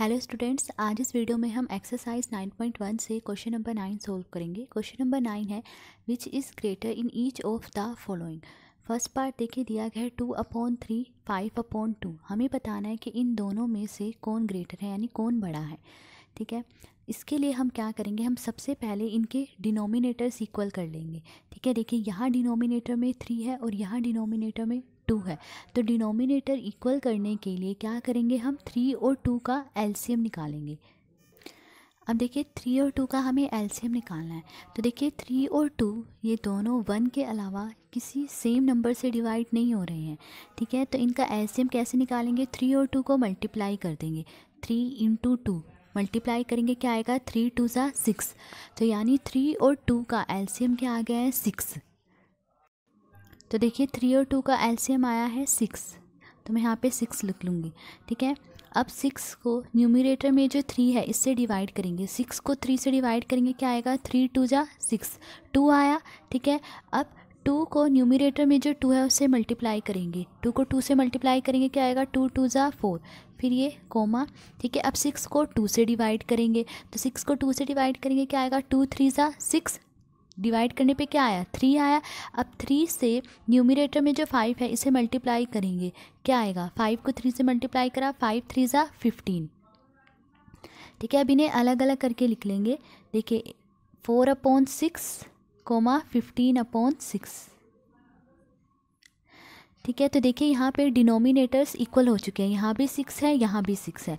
hello students आज इस video में हम एक्सरसाइज 9.1 से क्वेश्चन नंबर नाइन सोल्व करेंगे क्वेश्चन नंबर नाइन है which is greater in each of the following first part देखिए दिया गया है two upon three five upon two हमें बताना है कि इन दोनों में से कौन ग्रेटर है यानी कौन बड़ा है ठीक है इसके लिए हम क्या करेंगे हम सबसे पहले इनके डिनोमिनेटर्स इक्वल कर लेंगे ठीक है देखिए यहाँ डिनोमिनेटर में थ्री है और यहाँ डिनोमिनेटर में टू है तो डिनोमिनेटर इक्वल करने के लिए क्या करेंगे हम थ्री और टू का एल्सीयम निकालेंगे अब देखिए थ्री और टू का हमें एल्सीयम निकालना है तो देखिए थ्री और टू ये दोनों वन के अलावा किसी सेम नंबर से डिवाइड नहीं हो रहे हैं ठीक है तो इनका एल्सीयम कैसे निकालेंगे थ्री और टू को मल्टीप्लाई कर देंगे थ्री इंटू टू मल्टीप्लाई करेंगे क्या आएगा थ्री टू ज़ा सिक्स तो यानी थ्री और टू का एल्सीयम क्या आ गया है सिक्स तो देखिए थ्री और टू का एलसीएम आया है सिक्स तो मैं यहाँ पे सिक्स लिख लूँगी ठीक है अब सिक्स को न्यूमिरेटर में जो थ्री है इससे डिवाइड करेंगे सिक्स को थ्री से डिवाइड करेंगे क्या आएगा थ्री टू जा सिक्स टू आया ठीक है अब टू को न्यूमिरेटर में जो टू है उससे मल्टीप्लाई करेंगे टू को टू से मल्टीप्लाई करेंगे क्या आएगा टू टू ज़ा फोर फिर ये कोमा ठीक है अब सिक्स को टू से डिवाइड करेंगे तो सिक्स को टू से डिवाइड करेंगे क्या आएगा टू थ्री ज़ा सिक्स डिवाइड करने पे क्या आया थ्री आया अब थ्री से न्यूमिनेटर में जो फाइव है इसे मल्टीप्लाई करेंगे क्या आएगा फाइव को थ्री से मल्टीप्लाई करा फाइव थ्री ज़ा फिफ्टीन ठीक है अब इन्हें अलग अलग करके लिख लेंगे देखिए four upon six comma fifteen upon six ठीक है तो देखिए यहाँ पे डिनोमिनेटर्स इक्वल हो चुके हैं यहाँ भी सिक्स है यहाँ भी सिक्स है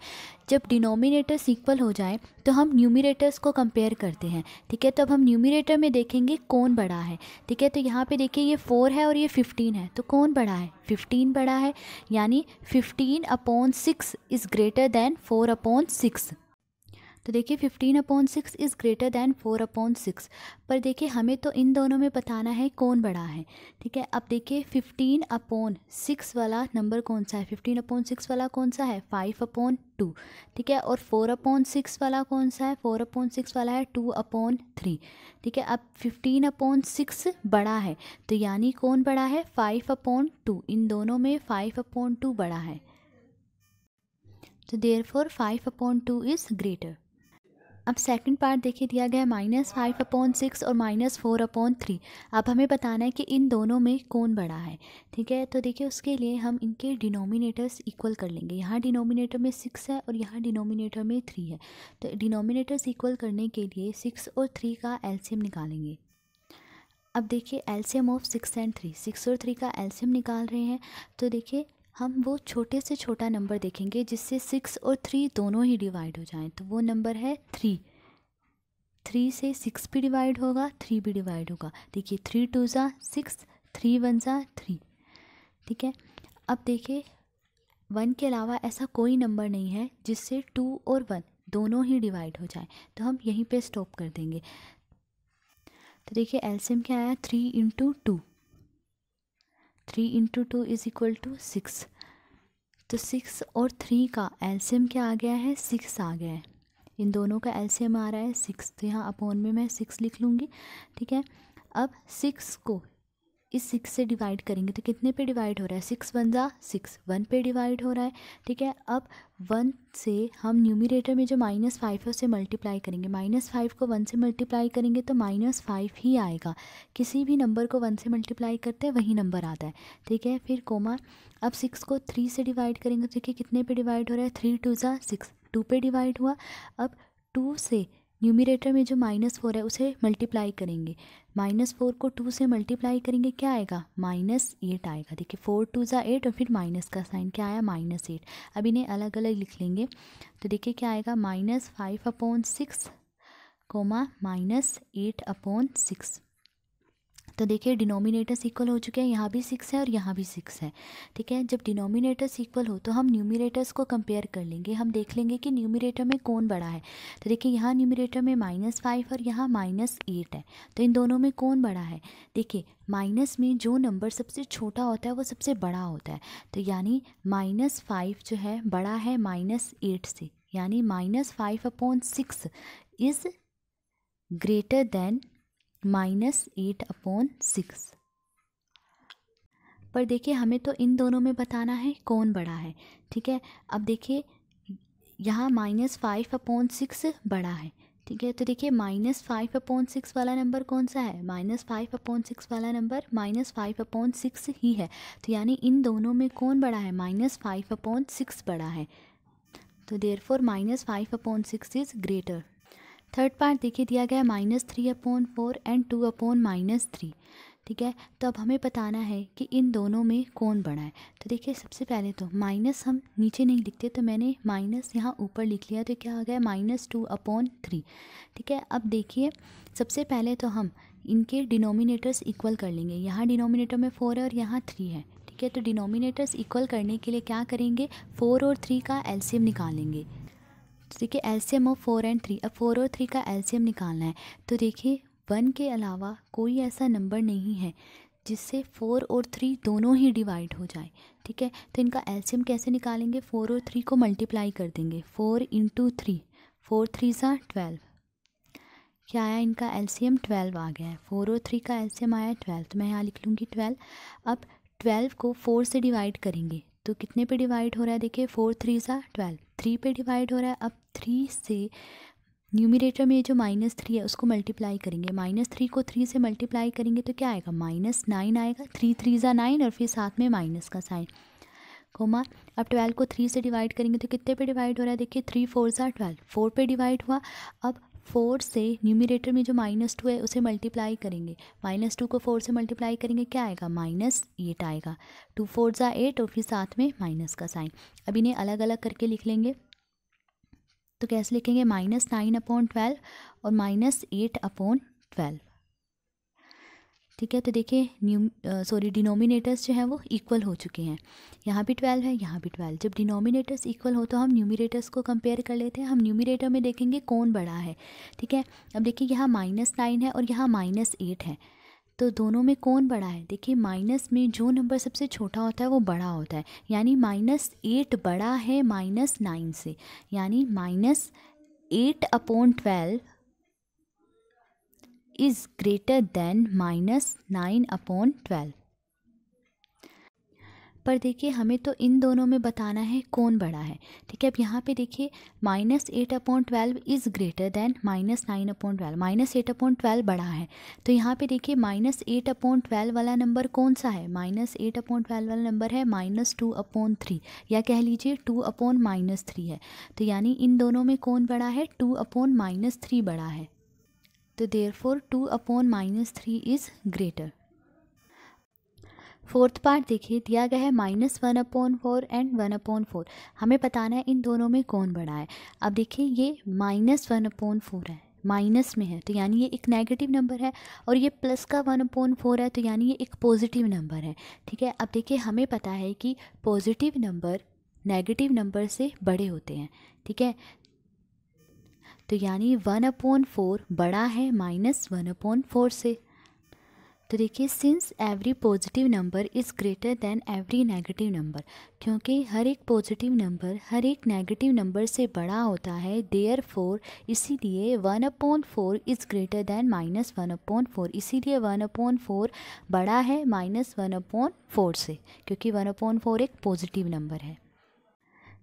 जब डिनोमिनेटर्स इक्वल हो जाए तो हम न्यूमिनेटर्स को कंपेयर करते हैं ठीक है तो अब हम न्यूमिनेटर में देखेंगे कौन बड़ा है ठीक है तो यहाँ पे देखिए ये फोर है और ये फिफ्टीन है तो कौन बड़ा है फिफ्टीन बड़ा है यानी fifteen upon six is greater than four upon six तो देखिए fifteen upon six is greater than four upon six पर देखिए हमें तो इन दोनों में बताना है कौन बड़ा है ठीक है अब देखिए फिफ्टीन अपॉन सिक्स वाला नंबर कौन सा है फिफ्टीन अपॉन सिक्स वाला कौन सा है फाइव अपॉन टू ठीक है और फोर अपॉन सिक्स वाला कौन सा है फोर अपॉन सिक्स वाला है टू अपॉन थ्री ठीक है अब फिफ्टीन अपॉन सिक्स बड़ा है तो यानी कौन बड़ा है फाइव अपॉन टू इन दोनों में फाइव अपॉन टू बड़ा है तो therefore five upon two is greater अब सेकंड पार्ट देखिए दिया गया है माइनस फाइव अपॉन सिक्स और माइनस फोर अपॉन थ्री अब हमें बताना है कि इन दोनों में कौन बड़ा है ठीक है तो देखिए उसके लिए हम इनके डिनोमिनेटर्स इक्वल कर लेंगे यहाँ डिनोमिनेटर में सिक्स है और यहाँ डिनोमिनेटर में थ्री है तो डिनोमिनेटर्स इक्वल करने के लिए सिक्स और थ्री का एल्शियम निकालेंगे अब देखिए LCM of six and three six और थ्री का एल्शियम निकाल रहे हैं तो देखिए हम वो छोटे से छोटा नंबर देखेंगे जिससे सिक्स और थ्री दोनों ही डिवाइड हो जाएं तो वो नंबर है थ्री थ्री से सिक्स भी डिवाइड होगा थ्री भी डिवाइड होगा देखिए थ्री टू ज़ा सिक्स थ्री वन ज़ा थ्री ठीक है अब देखिए वन के अलावा ऐसा कोई नंबर नहीं है जिससे टू और वन दोनों ही डिवाइड हो जाए तो हम यहीं पे स्टॉप कर देंगे तो देखिए एल्सियम क्या आया three into two three into two is equal to six तो सिक्स और थ्री का एल्शियम क्या आ गया है सिक्स आ गया है इन दोनों का एल्शियम आ रहा है सिक्स तो यहाँ अपॉन में मैं सिक्स लिख लूँगी ठीक है अब सिक्स को इस सिक्स से डिवाइड करेंगे तो कितने पे डिवाइड हो रहा है सिक्स वन ज़ा सिक्स वन पे डिवाइड हो रहा है ठीक है अब वन से हम न्यूमिरेटर में जो माइनस फाइव है उसे मल्टीप्लाई करेंगे माइनस फाइव को वन से मल्टीप्लाई करेंगे तो माइनस फाइव ही आएगा किसी भी नंबर को वन से मल्टीप्लाई करते हैं वही नंबर आता है ठीक है फिर कोमा अब सिक्स को थ्री से डिवाइड करेंगे तो देखिए कितने पे डिवाइड हो रहा है थ्री टू ज़ा सिक्स टू पे डिवाइड हुआ अब टू से न्यूमिरेटर में जो माइनस फोर है उसे मल्टीप्लाई करेंगे माइनस फोर को टू से मल्टीप्लाई करेंगे क्या आएगा माइनस एट आएगा देखिए फोर टू ज़ा एट और फिर माइनस का साइन क्या आया माइनस एट अब इन्हें अलग अलग लिख लेंगे तो देखिए क्या आएगा minus five upon six comma minus eight upon six तो देखिए डिनोमिनेटर्स इक्वल हो चुके हैं यहाँ भी सिक्स है और यहाँ भी सिक्स है ठीक है जब डिनोमिनेटर्स इक्वल हो तो हम न्यूमिनेटर्स को कंपेयर कर लेंगे हम देख लेंगे कि न्यूमिनेटर में कौन बड़ा है तो देखिए यहाँ न्यूमिनेटर में माइनस फाइव और यहाँ माइनस एट है तो इन दोनों में कौन बड़ा है देखिए माइनस में जो नंबर सबसे छोटा होता है वो सबसे बड़ा होता है तो यानी माइनस फाइव जो है बड़ा है माइनस एट से यानी minus five upon six is greater than minus eight upon six पर देखिए हमें तो इन दोनों में बताना है कौन बड़ा है ठीक है अब देखिए यहाँ माइनस फाइव अपॉन सिक्स बड़ा है ठीक है तो देखिए माइनस फाइव अपॉन सिक्स वाला नंबर कौन सा है माइनस फाइव अपॉन सिक्स वाला number minus five upon six ही है तो यानी इन दोनों में कौन बड़ा है माइनस फाइव अपॉन सिक्स बड़ा है तो therefore minus five upon six is greater third part देखिए दिया गया minus three upon four and two upon minus three ठीक है तो अब हमें बताना है कि इन दोनों में कौन बड़ा है तो देखिए सबसे पहले तो माइनस हम नीचे नहीं लिखते तो मैंने माइनस यहाँ ऊपर लिख लिया तो क्या हो गया माइनस टू अपॉन थ्री ठीक है अब देखिए सबसे पहले तो हम इनके डिनोमिनेटर्स इक्वल कर लेंगे यहाँ डिनोमिनेटर में फ़ोर है और यहाँ थ्री है ठीक है तो डिनोमिनेटर्स इक्वल करने के लिए क्या करेंगे फ़ोर और थ्री का एल्सीम निकालेंगे तो देखिए LCM of four and three अब फोर और थ्री का एल्सियम निकालना है तो देखिए वन के अलावा कोई ऐसा नंबर नहीं है जिससे फोर और थ्री दोनों ही डिवाइड हो जाए ठीक है तो इनका एल्शियम कैसे निकालेंगे फोर और थ्री को मल्टीप्लाई कर देंगे four into three four three सा ट्वेल्व क्या आया इनका एल्शियम ट्वेल्व आ गया है फोर और थ्री का एल्शियम आया ट्वेल्व तो मैं यहाँ लिख लूँगी ट्वेल्व अब ट्वेल्व को फोर से डिवाइड करेंगे तो कितने पे डिवाइड हो रहा है देखिए फोर थ्री सा ट्वेल्व थ्री पे डिवाइड हो रहा है अब थ्री से न्यूमिरेटर में जो माइनस थ्री है उसको मल्टीप्लाई करेंगे माइनस थ्री को थ्री से मल्टीप्लाई करेंगे तो क्या आएगा माइनस नाइन आएगा थ्री थ्री ज़ा नाइन और फिर साथ में माइनस का साइन कोमा अब ट्वेल्व को थ्री से डिवाइड करेंगे तो कितने पे डिवाइड हो रहा है देखिए थ्री फोर ज़ा ट्वेल्व फोर पे डिवाइड हुआ अब फोर से न्यूमिनेटर में जो माइनस टू है उसे मल्टीप्लाई करेंगे माइनस टू को फोर से मल्टीप्लाई करेंगे क्या आएगा माइनस एट आएगा टू फोर ज़ा एट और फिर साथ में माइनस का साइन अब इन्हें अलग अलग करके लिख लेंगे तो कैसे लिखेंगे माइनस नाइन अपॉन ट्वेल्व और माइनस एट अपॉन ट्वेल्व ठीक है तो देखिए न्यू सॉरी डिनोमिनेटर्स जो हैं वो इक्वल हो चुके हैं यहाँ भी ट्वेल्व है यहाँ भी ट्वेल्व जब डिनोमिनेटर्स इक्वल हो तो हम न्यूमिरेटर्स को कंपेयर कर लेते हैं हम न्यूमिरेटर में देखेंगे कौन बड़ा है ठीक है अब देखिए यहाँ माइनस नाइन है और यहाँ माइनस एट है तो दोनों में कौन बड़ा है देखिए माइनस में जो नंबर सबसे छोटा होता है वो बड़ा होता है यानी माइनस एट बड़ा है माइनस नाइन से यानी minus eight upon twelve is greater than minus nine upon twelve पर देखिए हमें तो इन दोनों में बताना है कौन बड़ा है ठीक है अब यहाँ पे देखिए minus eight upon twelve is greater than minus nine upon twelve minus eight upon twelve बड़ा है तो यहाँ पे देखिए माइनस एट अपॉन ट्वेल्व वाला नंबर कौन सा है माइनस एट अपॉन ट्वेल्व वाला नंबर है माइनस टू अपॉन थ्री या कह लीजिए टू अपॉन माइनस थ्री है तो यानी इन दोनों में कौन बड़ा है टू अपॉन माइनस थ्री बड़ा है तो therefore two upon minus three is greater fourth part देखिए दिया गया है minus one upon four and one upon four हमें बताना है इन दोनों में कौन बड़ा है अब देखिए ये माइनस वन अपॉन फोर है माइनस में है तो यानी ये एक नेगेटिव नंबर है और ये प्लस का वन अपॉन फोर है तो यानी ये एक पॉजिटिव नंबर है ठीक है अब देखिए हमें पता है कि पॉजिटिव नंबर नेगेटिव नंबर से बड़े होते हैं ठीक है तो यानी वन अपॉन फोर बड़ा है माइनस वन अपॉन फोर से तो देखिए since every positive number is greater than every negative number क्योंकि हर एक पॉजिटिव नंबर हर एक नेगेटिव नंबर से बड़ा होता है देयर फोर इसीलिए one upon four is greater than minus one upon four इसीलिए वन अपॉन फोर बड़ा है माइनस वन अपॉन फोर से क्योंकि वन अपॉन फोर एक पॉजिटिव नंबर है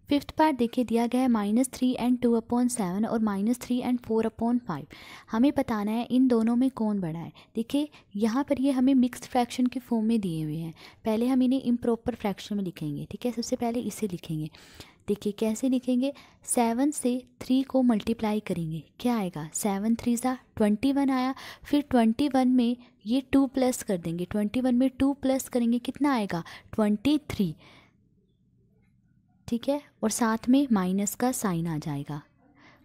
फिफ्थ पार्ट देखिए दिया गया है minus three and two upon seven और minus three and four upon five हमें बताना है इन दोनों में कौन बड़ा है देखिए यहाँ पर ये हमें मिक्स्ड फ्रैक्शन के फॉर्म में दिए हुए हैं पहले हम इन्हें इम्प्रॉपर फ्रैक्शन में लिखेंगे ठीक है सबसे पहले इसे लिखेंगे देखिए कैसे लिखेंगे सेवन से थ्री को मल्टीप्लाई करेंगे क्या आएगा सेवन थ्री सा ट्वेंटी वन आया फिर ट्वेंटी वन में ये टू प्लस कर देंगे ट्वेंटी वन में टू प्लस करेंगे कितना आएगा ट्वेंटी थ्री ठीक है और साथ में माइनस का साइन आ जाएगा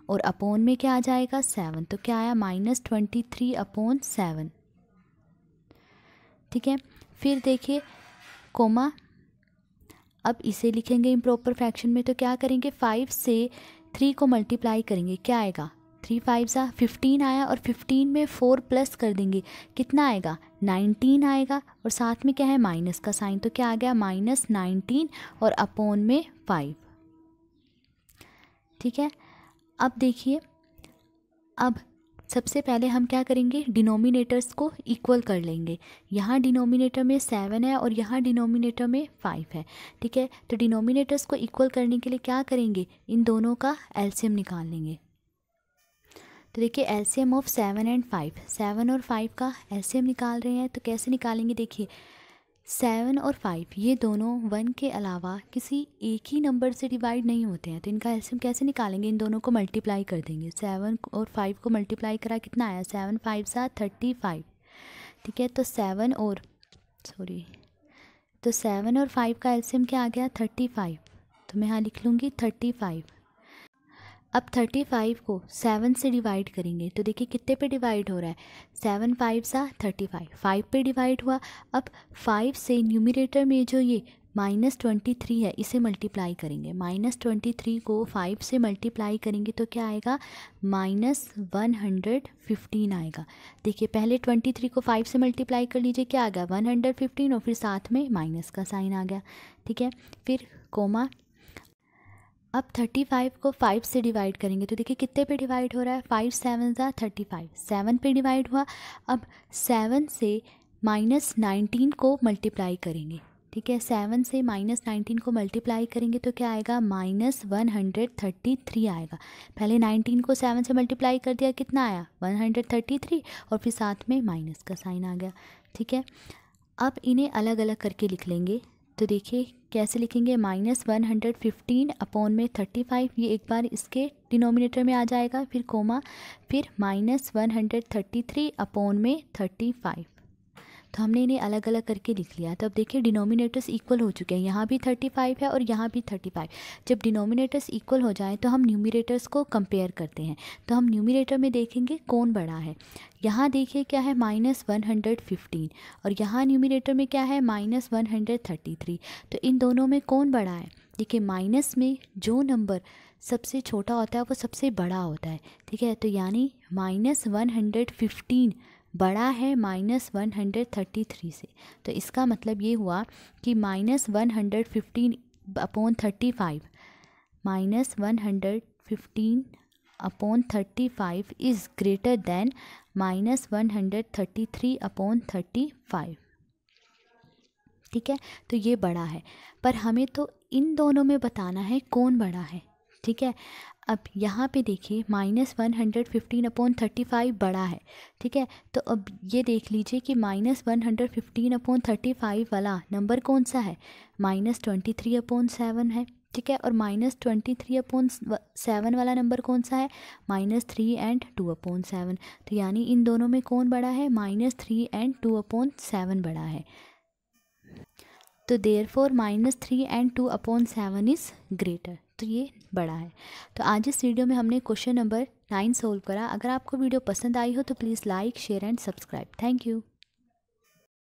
और अपोन में क्या आ जाएगा सेवन तो क्या आया minus twenty three upon seven ठीक है फिर देखिए कोमा अब इसे लिखेंगे इम्प्रॉपर फ्रैक्शन में तो क्या करेंगे फाइव से थ्री को मल्टीप्लाई करेंगे क्या आएगा थ्री फाइव सा फिफ्टीन आया और फिफ्टीन में फ़ोर प्लस कर देंगे कितना आएगा नाइनटीन आएगा और साथ में क्या है माइनस का साइन तो क्या आ गया माइनस नाइनटीन और अपोन में फाइव ठीक है अब देखिए अब सबसे पहले हम क्या करेंगे डिनोमिनेटर्स को इक्वल कर लेंगे यहाँ डिनोमिनेटर में सेवन है और यहाँ डिनोमिनेटर में फाइव है ठीक है तो डिनोमिनेटर्स को इक्वल करने के लिए क्या करेंगे इन दोनों का एल्सियम निकाल लेंगे तो देखिए L of seven and five seven और फाइव का एल निकाल रहे हैं तो कैसे निकालेंगे देखिए सेवन और फाइव ये दोनों वन के अलावा किसी एक ही नंबर से डिवाइड नहीं होते हैं तो इनका एम कैसे निकालेंगे इन दोनों को मल्टीप्लाई कर देंगे सेवन और फाइव को मल्टीप्लाई करा कितना आया सेवन फाइव सा थर्टी फाइव ठीक है तो सेवन और सॉरी तो सेवन और फाइव का एल्सियम क्या आ गया थर्टी फाइव तो मैं यहाँ लिख लूँगी थर्टी फाइव अब थर्टी फाइव को सेवन से डिवाइड करेंगे तो देखिए कितने पे डिवाइड हो रहा है सेवन फाइव सा थर्टी फाइव फाइव पर डिवाइड हुआ अब फाइव से न्यूमिरेटर में जो ये माइनस ट्वेंटी थ्री है इसे मल्टीप्लाई करेंगे माइनस ट्वेंटी थ्री को फाइव से मल्टीप्लाई करेंगे तो क्या आएगा माइनस वन हंड्रेड फिफ्टीन आएगा देखिए पहले ट्वेंटी थ्री को फाइव से मल्टीप्लाई कर लीजिए क्या आ गया वन हंड्रेड फिफ्टीन और फिर साथ में माइनस का साइन आ गया ठीक है फिर कोमा अब थर्टी फाइव को फाइव से डिवाइड करेंगे तो देखिए कितने पे डिवाइड हो रहा है फाइव सेवन ज़ा थर्टी फाइव सेवन पर डिवाइड हुआ अब सेवन से माइनस नाइनटीन को मल्टीप्लाई करेंगे ठीक है सेवन से माइनस नाइनटीन को मल्टीप्लाई करेंगे तो क्या आएगा minus one hundred thirty three आएगा पहले नाइनटीन को सेवन से मल्टीप्लाई कर दिया कितना आया वन हंड्रेड थर्टी थ्री और फिर साथ में माइनस का साइन आ गया ठीक है अब इन्हें अलग अलग करके लिख लेंगे तो देखिए कैसे लिखेंगे minus one hundred fifteen upon में थर्टी फाइव ये एक बार इसके डिनोमिनेटर में आ जाएगा फिर कोमा फिर minus one hundred thirty three upon में थर्टी फाइव तो हमने इन्हें अलग अलग करके लिख लिया तो अब देखिए डिनोमिनेटर्स इक्वल हो चुके हैं यहाँ भी थर्टी फाइव है और यहाँ भी थर्टी फाइव जब डिनोमिनेटर्स इक्वल हो जाए तो हम न्यूमिनेटर्स को कंपेयर करते हैं तो हम न्यूमिनेटर में देखेंगे कौन बड़ा है यहाँ देखिए क्या है माइनस वन हंड्रेड फिफ्टीन और यहाँ न्यूमिनेटर में क्या है minus one hundred thirty three तो इन दोनों में कौन बड़ा है देखिए माइनस में जो नंबर सबसे छोटा होता है वो सबसे बड़ा होता है ठीक है तो यानी माइनस वन हंड्रेड फिफ्टीन बड़ा है minus one hundred thirty three से तो इसका मतलब ये हुआ कि minus one hundred fifteen upon thirty five minus one hundred fifteen upon thirty five is greater than minus one hundred thirty three upon thirty five ठीक है तो ये बड़ा है पर हमें तो इन दोनों में बताना है कौन बड़ा है ठीक है अब यहाँ पे देखिए minus one hundred fifteen upon thirty five बड़ा है ठीक है तो अब ये देख लीजिए कि minus one hundred fifteen upon thirty five वाला नंबर कौन सा है minus twenty three upon seven है ठीक है और minus twenty three upon seven वाला नंबर कौन सा है minus three and two upon seven तो यानी इन दोनों में कौन बड़ा है minus three and two upon seven बड़ा है तो therefore minus three and two upon seven is greater तो ये बड़ा है तो आज इस वीडियो में हमने क्वेश्चन नंबर नाइन सोल्व करा अगर आपको वीडियो पसंद आई हो तो please like share and subscribe thank you